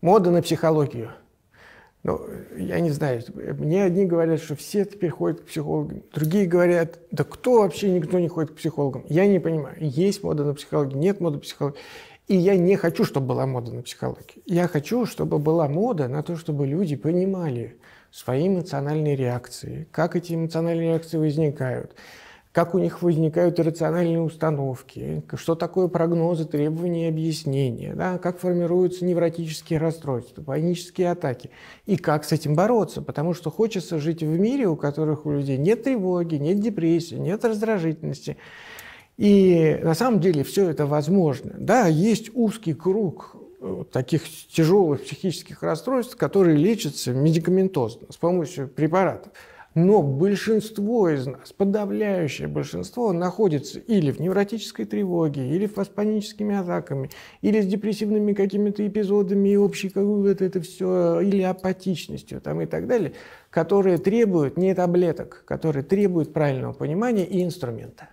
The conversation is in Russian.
Мода на психологию. Ну, я не знаю, мне одни говорят, что все теперь ходят к психологам, другие говорят, да кто вообще никто не ходит к психологам? Я не понимаю, есть мода на психологию, нет моды на психологию. И я не хочу, чтобы была мода на психологию. Я хочу, чтобы была мода на то, чтобы люди понимали свои эмоциональные реакции, как эти эмоциональные реакции возникают, как у них возникают иррациональные установки, что такое прогнозы, требования, объяснения, да, как формируются невротические расстройства, панические атаки, и как с этим бороться, потому что хочется жить в мире, у которых у людей нет тревоги, нет депрессии, нет раздражительности. И на самом деле все это возможно. Да, есть узкий круг э, таких тяжелых психических расстройств, которые лечатся медикаментозно, с помощью препаратов. Но большинство из нас, подавляющее большинство, находится или в невротической тревоге, или в паническими атаками, или с депрессивными какими-то эпизодами и общей как бы вот это все, или апатичностью там, и так далее, которые требуют не таблеток, которые требуют правильного понимания и инструмента.